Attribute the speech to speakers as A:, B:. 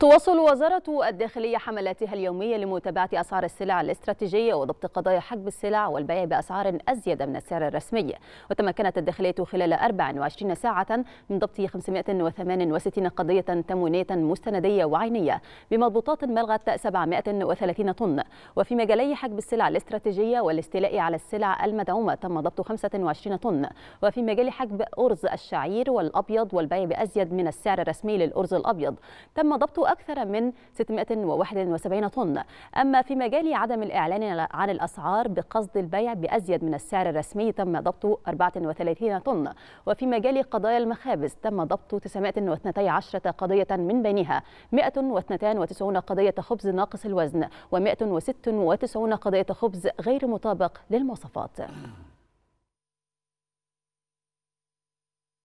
A: تواصل وزارة الداخلية حملاتها اليومية لمتابعة أسعار السلع الاستراتيجية وضبط قضايا حجب السلع والبيع بأسعار أزيد من السعر الرسمي وتمكنت الداخلية خلال 24 ساعة من ضبط 568 قضية تموينية مستندية وعينية بمضبوطات بلغت 730 طن وفي مجالي حجب السلع الاستراتيجية والاستيلاء على السلع المدعومة تم ضبط 25 طن وفي مجال حجب أرز الشعير والأبيض والبيع بأزيد من السعر الرسمي للأرز الأبيض تم ضبط أكثر من 671 طن أما في مجال عدم الإعلان عن الأسعار بقصد البيع بأزيد من السعر الرسمي تم ضبط 34 طن وفي مجال قضايا المخابز تم ضبط 912 قضية من بينها 192 قضية خبز ناقص الوزن و196 قضية خبز غير مطابق للمواصفات